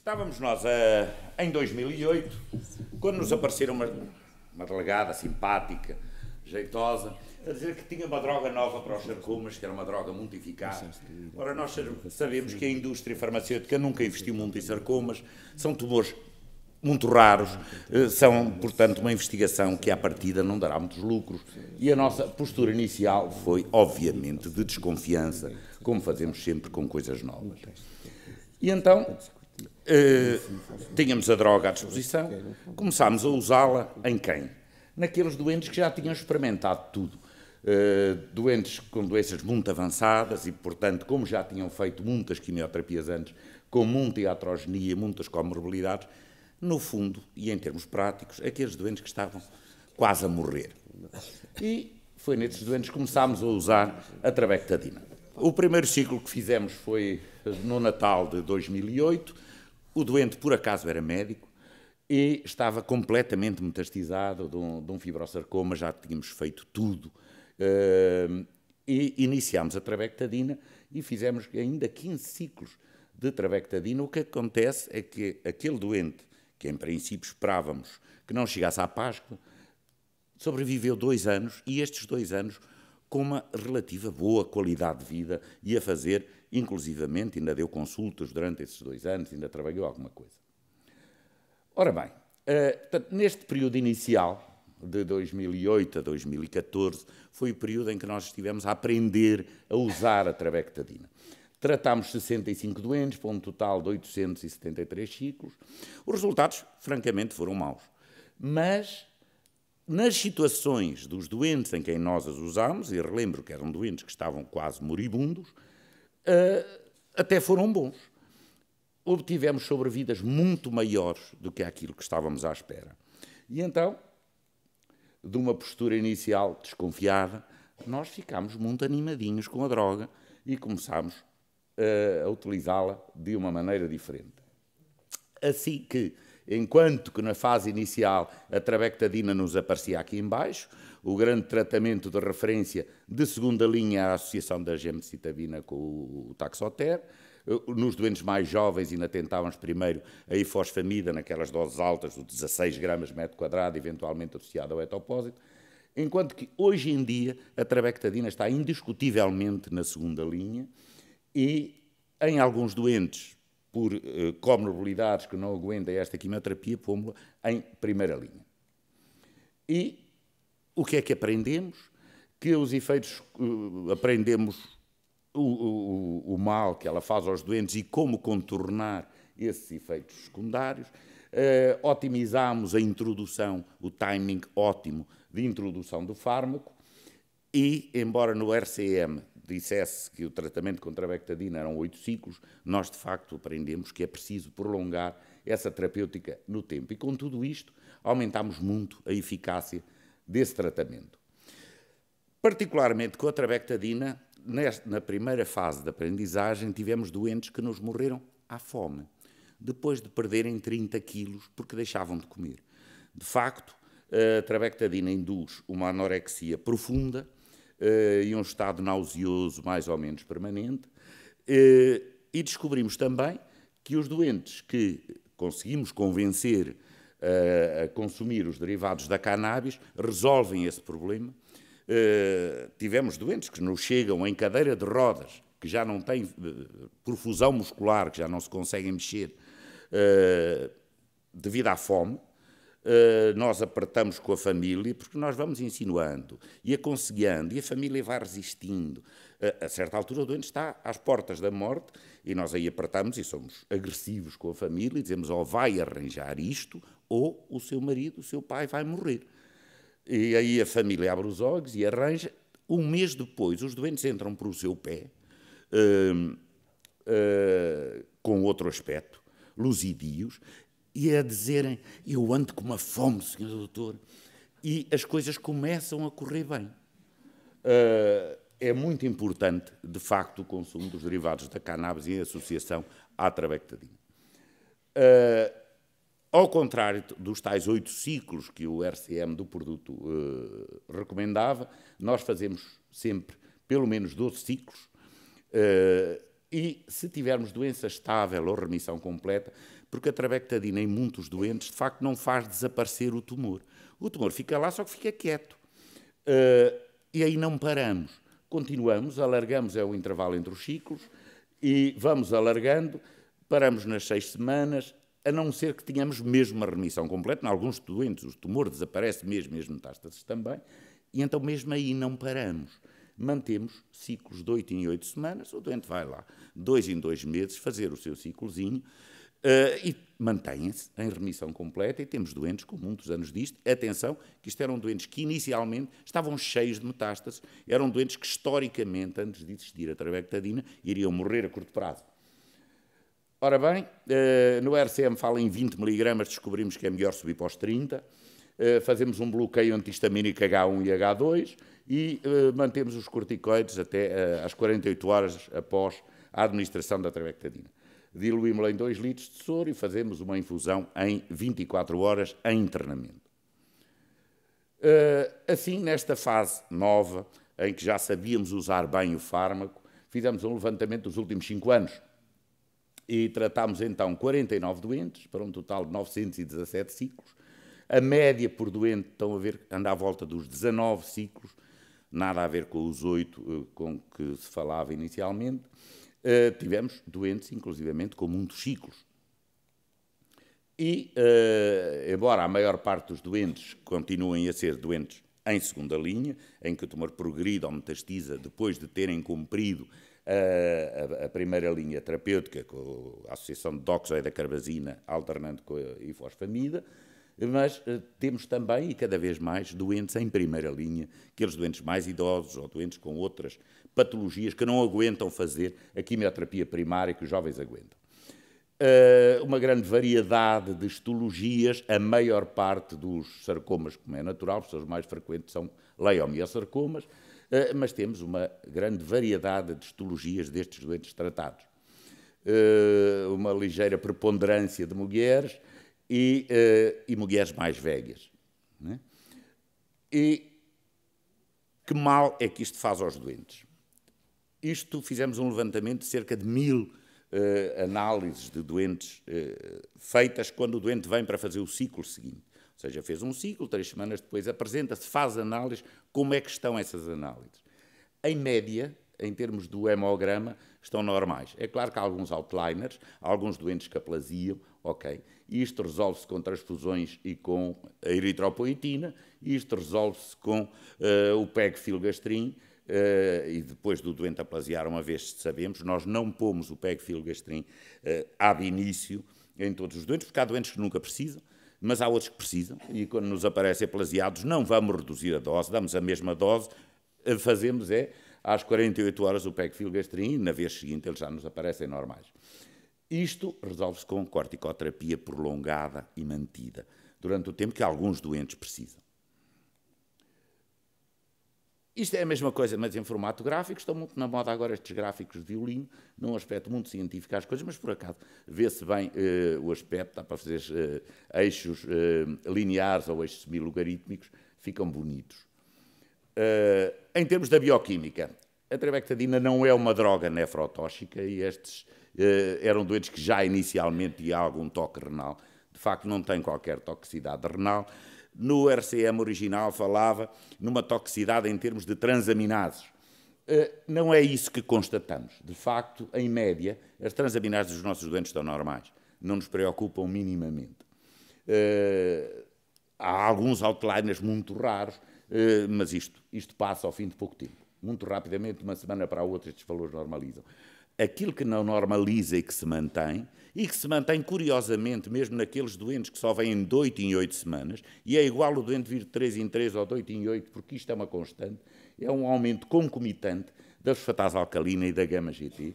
Estávamos nós a, eh, em 2008, quando nos apareceram uma, uma delegada simpática, jeitosa, a dizer que tinha uma droga nova para os sarcomas, que era uma droga muito eficaz. Ora, nós sabemos que a indústria farmacêutica nunca investiu muito em sarcomas, são tumores muito raros, eh, são, portanto, uma investigação que à partida não dará muitos lucros. E a nossa postura inicial foi, obviamente, de desconfiança, como fazemos sempre com coisas novas. E então Uh, tínhamos a droga à disposição, começámos a usá-la em quem? Naqueles doentes que já tinham experimentado tudo. Uh, doentes com doenças muito avançadas e, portanto, como já tinham feito muitas quimioterapias antes, com muita iatrogenia, muitas comorbilidades, no fundo, e em termos práticos, aqueles doentes que estavam quase a morrer. E foi nesses doentes que começámos a usar a trabectadina. O primeiro ciclo que fizemos foi no Natal de 2008, o doente, por acaso, era médico e estava completamente metastizado de um, de um fibrosarcoma, já tínhamos feito tudo. Uh, e iniciámos a trabectadina e fizemos ainda 15 ciclos de trabectadina. O que acontece é que aquele doente, que em princípio esperávamos que não chegasse à Páscoa, sobreviveu dois anos e estes dois anos com uma relativa boa qualidade de vida e a fazer inclusivamente ainda deu consultas durante esses dois anos, ainda trabalhou alguma coisa. Ora bem, eh, neste período inicial, de 2008 a 2014, foi o período em que nós estivemos a aprender a usar a trabectadina. Tratámos 65 doentes, para um total de 873 ciclos. Os resultados, francamente, foram maus. Mas, nas situações dos doentes em quem nós as usámos, e relembro que eram doentes que estavam quase moribundos, uh, até foram bons. Obtivemos sobrevidas muito maiores do que aquilo que estávamos à espera. E então, de uma postura inicial desconfiada, nós ficámos muito animadinhos com a droga e começámos uh, a utilizá-la de uma maneira diferente. Assim que enquanto que na fase inicial a trabectadina nos aparecia aqui embaixo, o grande tratamento de referência de segunda linha à associação da gemcitabina com o taxoter, eh, nos doentes mais jovens ainda tentávamos primeiro a ifosfamida naquelas doses altas do 16 gramas metro quadrado, eventualmente associada ao etopósito, enquanto que hoje em dia a trabectadina está indiscutivelmente na segunda linha e em alguns doentes por eh, comorbilidades que não aguenta esta quimioterapia, pomos em primeira linha. E o que é que aprendemos? Que os efeitos, eh, aprendemos o, o, o, mal que ela faz aos doentes e como contornar esses efeitos secundários. Eh, otimizámos a introdução, o timing ótimo de introdução do fármaco e, embora no RCM dissesse que o tratamento contra a bectadina eram oito ciclos, nós de facto aprendemos que é preciso prolongar essa terapêutica no tempo. E com tudo isto, aumentámos muito a eficácia desse tratamento. Particularmente com a trabectadina, na primeira fase da aprendizagem, tivemos doentes que nos morreram à fome, depois de perderem 30 quilos porque deixavam de comer. De facto, a eh, trabectadina induz uma anorexia profunda, e eh, um estado nauseoso mais ou menos permanente. Eh, e descobrimos também que os doentes que conseguimos convencer eh, a consumir os derivados da cannabis resolvem esse problema. tivemos doentes que nos chegam em cadeira de rodas, que já não têm profusão muscular, que já não se conseguem mexer devido à fome, eh, nós apertamos com a família, porque nós vamos insinuando e aconselhando, e a família vai resistindo. Eh, a certa altura, o doente está às portas da morte e nós aí apertamos e somos agressivos com a família e dizemos: ou oh, vai arranjar isto, ou o seu marido, o seu pai vai morrer. E aí a família abre os olhos e arranja. Um mês depois, os doentes entram para o seu pé, uh, com outro aspecto, luzidios, e a dizerem: Eu ando com uma fome, senhor doutor, e as coisas começam a correr bem. Uh, é muito importante, de facto, o consumo dos derivados da cannabis em associação à trabectadina. Uh, ao contrário dos tais oito ciclos que o RCM do produto uh, recomendava, nós fazemos sempre pelo menos 12 ciclos. Uh, e se tivermos doença estável ou remissão completa, porque a trabectadina em muitos doentes, de facto, não faz desaparecer o tumor. O tumor fica lá, só que fica quieto. Uh, e aí não paramos. Continuamos, alargamos é o intervalo entre os ciclos e vamos alargando, paramos nas seis semanas, a não ser que tenhamos mesmo uma remissão completa. Em alguns doentes o tumor desaparece mesmo e as metástases também. E então mesmo aí não paramos mantemos ciclos de 8 em 8 semanas. O doente vai lá, dois em dois meses, fazer o seu ciclozinho. Uh, e mantém-se em remissão completa e temos doentes com muitos anos disto. Atenção, que isto eram doentes que inicialmente estavam cheios de metástases, eram doentes que historicamente, antes de existir a trabectadina, iriam morrer a curto prazo. Ora bem, eh, no RCM fala em 20 miligramas, descobrimos que é melhor subir para os 30, fazemos um bloqueio antihistamínico H1 e H2, e uh, mantemos os corticoides até uh, às 48 horas após a administração da trabectadina. Diluímos-la em 2 litros de soro e fazemos uma infusão em 24 horas em internamento. Uh, eh, assim, nesta fase nova, em que já sabíamos usar bem o fármaco, fizemos um levantamento dos últimos 5 anos e tratámos então 49 doentes, para um total de 917 ciclos. A média por doente, estão a ver, anda à volta dos 19 ciclos, nada a ver com os oito eh, com que se falava inicialmente. Uh, tivemos doentes, inclusivamente, com muitos ciclos. E, uh, embora a maior parte dos doentes continuem a ser doentes em segunda linha, em que o tumor progrida ou metastiza depois de terem cumprido a, a, primeira linha terapêutica, com a associação de doxoidacarbazina alternando com a ifosfamida, uh, mas eh, temos também, e cada vez mais, doentes em primeira linha, aqueles doentes mais idosos ou doentes com outras patologias que não aguentam fazer a quimioterapia primária que os jovens aguentam. Eh, uma grande variedade de histologias, a maior parte dos sarcomas, como é natural, os mais frequentes são leiomiosarcomas, eh, mas temos uma grande variedade de histologias destes doentes tratados. uma ligeira preponderância de mulheres, e, eh, e mulheres mais velhas. Né? E que mal é que isto faz aos doentes? Isto fizemos um levantamento de cerca de mil uh, análises de doentes uh, feitas quando o doente vem para fazer o ciclo seguinte. Ou seja, fez um ciclo, três semanas depois apresenta-se, faz análises. Como é que estão essas análises? Em média, em termos do hemograma, estão normais. É claro que há alguns outliners, há alguns doentes que aplasiam, ok. Isto resolve-se com transfusões e com a eritropoietina, isto resolve-se com uh, o PEG filgastrin, Uh, eh, e depois do doente aplasiar, uma vez sabemos, nós não pomos o PEG filgastrin uh, eh, ab início em todos os doentes, porque há doentes que nunca precisam, mas há outros que precisam, e quando nos aparecem aplasiados, não vamos reduzir a dose, damos a mesma dose, fazemos é às 48 horas o PEG filgastrin e na vez seguinte eles já nos aparecem normais. Isto resolve-se com corticoterapia prolongada e mantida, durante o tempo que alguns doentes precisam. Isto é a mesma coisa, mas em formato gráfico. Estão muito na moda agora estes gráficos de violino, num aspecto muito científico às coisas, mas por acaso vê-se bem eh, o aspecto, dá para fazer eh, eixos eh, lineares ou eixos semilogarítmicos, ficam bonitos. Uh, em termos da bioquímica, a trabectadina não é uma droga nefrotóxica e estes uh, eram doentes que já inicialmente tinham algum toque renal. De facto, não tem qualquer toxicidade renal. No RCM original falava numa toxicidade em termos de transaminases. Eh, não é isso que constatamos. De facto, em média, as transaminases dos nossos doentes estão normais. Não nos preocupam minimamente. há alguns outliners muito raros eh, mas isto, isto passa ao fim de pouco tempo. Muito rapidamente, de uma semana para a outra, estes valores normalizam. Aquilo que não normaliza e que se mantém, e que se mantém curiosamente, mesmo naqueles doentes que só vêm de 8 em 8 semanas, e é igual o doente vir de 3 em 3 ou de 8 em 8, porque isto é uma constante, é um aumento concomitante da fosfatase alcalina e da gama GT,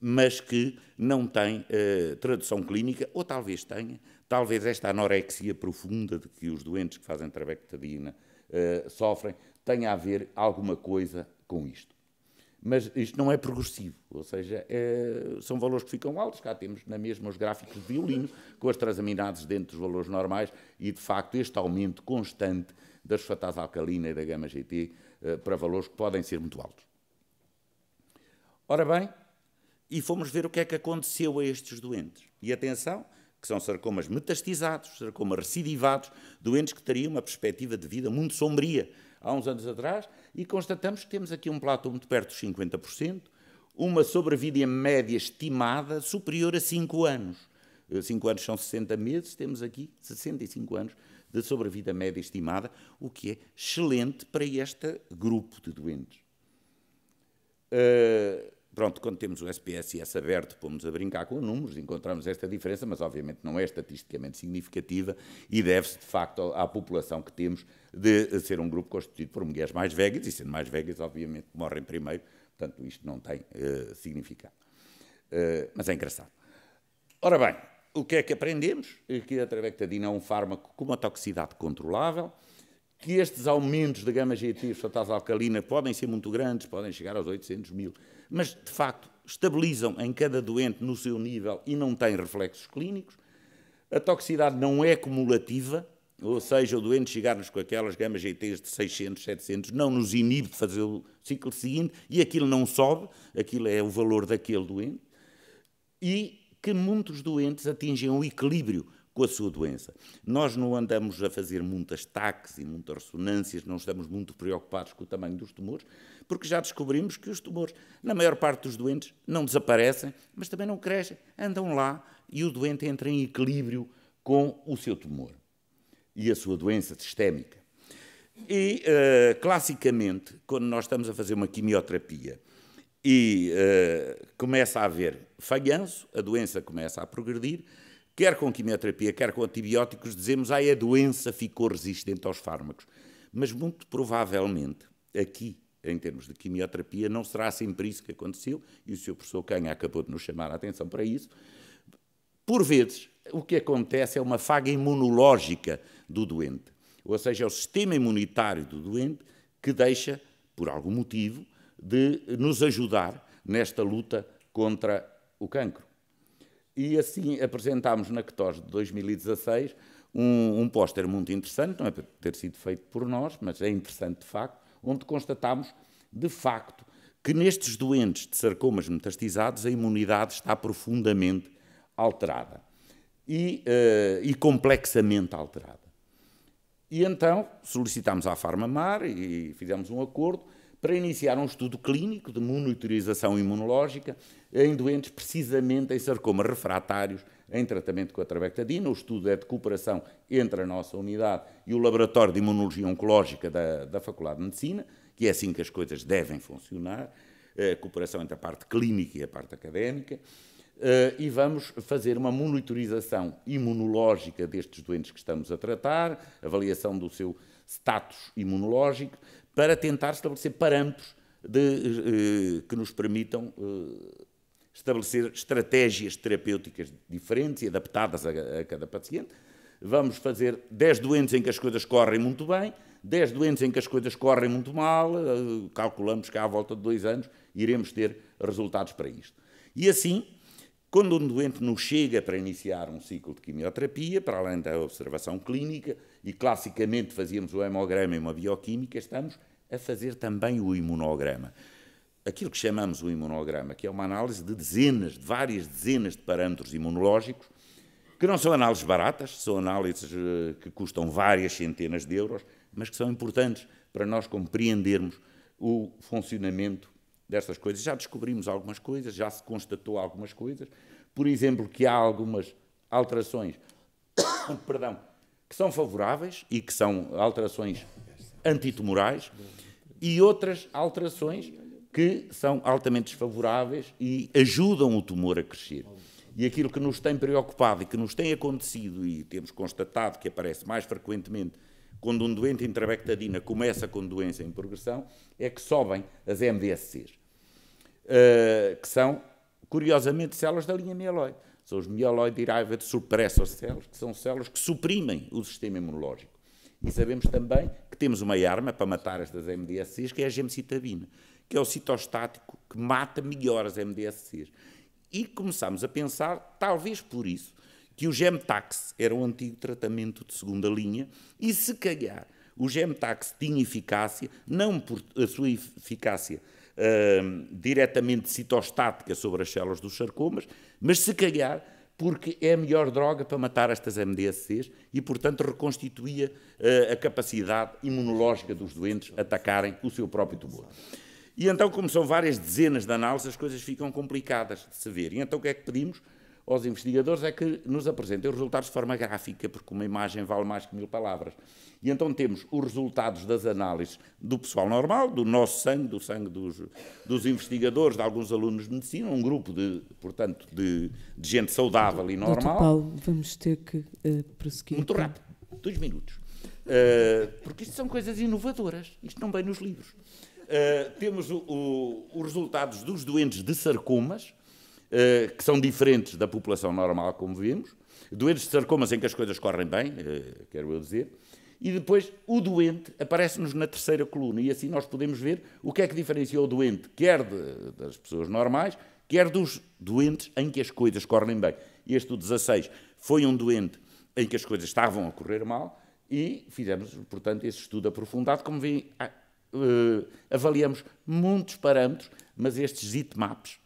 mas que não tem uh, tradução clínica, ou talvez tenha, talvez esta anorexia profunda de que os doentes que fazem trabectadina eh, sofrem, tem a ver alguma coisa com isto. Mas isto não é progressivo, ou seja, é, são valores que ficam altos. Cá temos na mesma os gráficos de violino, com as transaminadas dentro dos valores normais, e de facto este aumento constante das fatase alcalina e da gama GT eh, para valores que podem ser muito altos. Ora bem, e fomos ver o que é que aconteceu a estes doentes. E atenção, que são sarcomas metastizados, sarcomas recidivados, doentes que teriam uma perspectiva de vida muito sombria há uns anos atrás, e constatamos que temos aqui um platô muito perto dos 50%, uma sobrevida média estimada superior a 5 anos. 5 eh, anos são 60 meses, temos aqui 65 anos de sobrevida média estimada, o que é excelente para este grupo de doentes. Uh, Pronto, quando temos o SPSS aberto, pomos a brincar com números, encontramos esta diferença, mas obviamente não é estatisticamente significativa e deve-se, de facto, à população que temos de ser um grupo constituído por mulheres mais velhas, e sendo mais velhas, obviamente, morrem primeiro, portanto, isto não tem uh, significado. Uh, mas é engraçado. Ora bem, o que é que aprendemos? Que a travectadina é um fármaco com uma toxicidade controlável, que estes aumentos de gama GT fosfatase alcalina podem ser muito grandes, podem chegar aos 800 mil, mas de facto estabilizam em cada doente no seu nível e não têm reflexos clínicos. A toxicidade não é cumulativa, ou seja, o doente chegar-nos com aquelas gamas GTs de 600, 700, não nos inibe de fazer o ciclo seguinte e aquilo não sobe, aquilo é o valor daquele doente, e que muitos doentes atingem o equilíbrio com a sua doença. Nós não andamos a fazer muitas taques e muitas ressonâncias, não estamos muito preocupados com o tamanho dos tumores, porque já descobrimos que os tumores, na maior parte dos doentes, não desaparecem, mas também não crescem, andam lá e o doente entra em equilíbrio com o seu tumor e a sua doença sistémica. E, uh, classicamente, quando nós estamos a fazer uma quimioterapia e uh, começa a haver falhanço, a doença começa a progredir, quer com quimioterapia, quer com antibióticos, dizemos que a doença ficou resistente aos fármacos. Mas muito provavelmente, aqui, em termos de quimioterapia, não será sempre isso que aconteceu, e o Sr. Professor Canha acabou de nos chamar a atenção para isso. Por vezes, o que acontece é uma faga imunológica do doente, ou seja, é o sistema imunitário do doente que deixa, por algum motivo, de nos ajudar nesta luta contra o cancro. E assim apresentámos na CTOS de 2016 um, um póster muito interessante, não é para ter sido feito por nós, mas é interessante de facto, onde constatámos de facto que nestes doentes de sarcomas metastizados a imunidade está profundamente alterada e, uh, e complexamente alterada. E então solicitámos à Farmamar e fizemos um acordo para iniciar um estudo clínico de monitorização imunológica em doentes precisamente em sarcomas refratários em tratamento com a trabectadina. O estudo é de cooperação entre a nossa unidade e o Laboratório de Imunologia Oncológica da, da Faculdade de Medicina, que é assim que as coisas devem funcionar, a cooperação entre a parte clínica e a parte académica. Uh, e vamos fazer uma monitorização imunológica destes doentes que estamos a tratar, avaliação do seu status imunológico, para tentar estabelecer parâmetros de, eh, que nos permitam eh, estabelecer estratégias terapêuticas diferentes e adaptadas a, a, cada paciente. Vamos fazer 10 doentes em que as coisas correm muito bem, 10 doentes em que as coisas correm muito mal, eh, calculamos que à volta de dois anos iremos ter resultados para isto. E assim, quando um doente nos chega para iniciar um ciclo de quimioterapia, para além da observação clínica, e classicamente fazíamos o hemograma e uma bioquímica, estamos a fazer também o imunograma. Aquilo que chamamos o imunograma, que é uma análise de dezenas, de várias dezenas de parâmetros imunológicos, que não são análises baratas, são análises eh, que custam várias centenas de euros, mas que são importantes para nós compreendermos o funcionamento destas coisas. Já descobrimos algumas coisas, já se constatou algumas coisas. Por exemplo, que há algumas alterações perdão, que são favoráveis e que são alterações antitumorais e outras alterações que são altamente desfavoráveis e ajudam o tumor a crescer. E aquilo que nos tem preocupado e que nos tem acontecido e temos constatado que aparece mais frequentemente quando um doente em trabectadina começa com doença em progressão, é que sobem as MDSCs, eh, que são, curiosamente, células da linha mieloide. São os mieloid derived suppressor cells, que são células que suprimem o sistema imunológico. E sabemos também que temos uma arma para matar estas MDSCs, que é a gemcitabina, que é o citostático que mata melhor as MDSCs. E começámos a pensar, talvez por isso, que o Gemtax era um antigo tratamento de segunda linha e, se calhar, o Gemtax tinha eficácia, não por a sua eficácia uh, diretamente citostática sobre as células dos sarcomas, mas se calhar porque é a melhor droga para matar estas MDSCs e, portanto, reconstituía uh, a capacidade imunológica dos doentes atacarem o seu próprio tumor. E então, como são várias dezenas de análises, as coisas ficam complicadas de se ver. E então, o que é que pedimos? aos investigadores é que nos apresentem os resultados de forma gráfica, porque uma imagem vale mais que mil palavras. E então temos os resultados das análises do pessoal normal, do nosso sangue, do sangue dos, dos investigadores, de alguns alunos de medicina, um grupo, de, portanto, de, de gente saudável e normal. Paulo, vamos ter que uh, prosseguir. Muito rápido, dois minutos. Uh, porque isto são coisas inovadoras, isto não vem nos livros. Uh, temos o, o, os resultados dos doentes de sarcomas, eh, que são diferentes da população normal, como vimos, doentes de sarcomas em que as coisas correm bem, eh, quero eu dizer, e depois o doente aparece-nos na terceira coluna, e assim nós podemos ver o que é que diferencia o doente, quer de, das pessoas normais, quer dos doentes em que as coisas correm bem. Este, o 16, foi um doente em que as coisas estavam a correr mal, e fizemos, portanto, esse estudo aprofundado. Como veem, ah, eh, avaliamos muitos parâmetros, mas estes heatmaps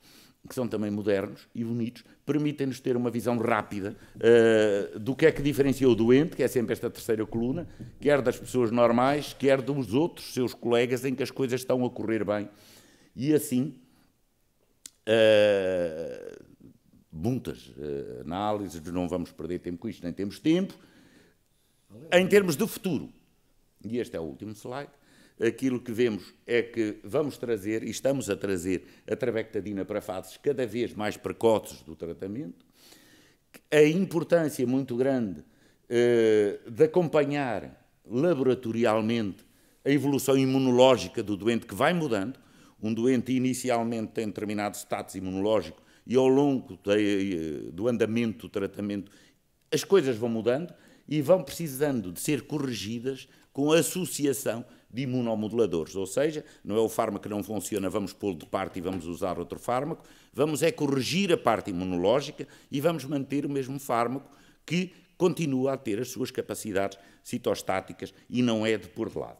que são também modernos e bonitos, permitem-nos ter uma visão rápida uh, do que é que diferencia o doente, que é sempre esta terceira coluna, quer das pessoas normais, quer dos outros seus colegas em que as coisas estão a correr bem. E assim, uh, muitas uh, análises, não vamos perder tempo com isto, nem temos tempo. Em termos de futuro, e este é o último slide, aquilo que vemos é que vamos trazer, e estamos a trazer, a trabectadina para fases cada vez mais precoces do tratamento, a importância muito grande eh, de acompanhar laboratorialmente a evolução imunológica do doente que vai mudando. Um doente inicialmente tem determinado status imunológico e ao longo eh, do andamento do tratamento as coisas vão mudando e vão precisando de ser corrigidas com associação de imunomoduladores, ou seja, não é o fármaco que não funciona, vamos pô-lo de parte e vamos usar outro fármaco, vamos é corrigir a parte imunológica e vamos manter o mesmo fármaco que continua a ter as suas capacidades citostáticas e não é de pôr de lado.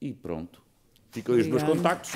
E pronto, ficam os meus contactos.